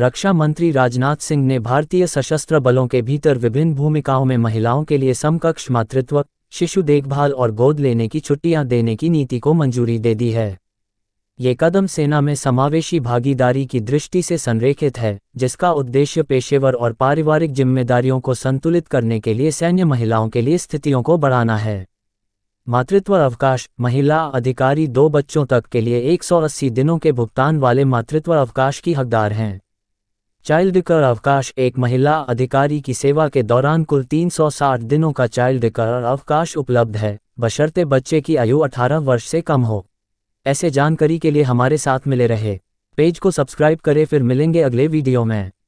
रक्षा मंत्री राजनाथ सिंह ने भारतीय सशस्त्र बलों के भीतर विभिन्न भूमिकाओं में महिलाओं के लिए समकक्ष मातृत्व शिशु देखभाल और गोद लेने की छुट्टियां देने की नीति को मंजूरी दे दी है ये कदम सेना में समावेशी भागीदारी की दृष्टि से संरेखित है जिसका उद्देश्य पेशेवर और पारिवारिक जिम्मेदारियों को संतुलित करने के लिए सैन्य महिलाओं के लिए स्थितियों को बढ़ाना है मातृत्व अवकाश महिला अधिकारी दो बच्चों तक के लिए 180 दिनों के भुगतान वाले मातृत्व अवकाश की हकदार हैं चाइल्ड कर अवकाश एक महिला अधिकारी की सेवा के दौरान कुल 360 दिनों का चाइल्ड कर अवकाश उपलब्ध है बशर्ते बच्चे की आयु 18 वर्ष से कम हो ऐसे जानकारी के लिए हमारे साथ मिले रहे पेज को सब्सक्राइब करें फिर मिलेंगे अगले वीडियो में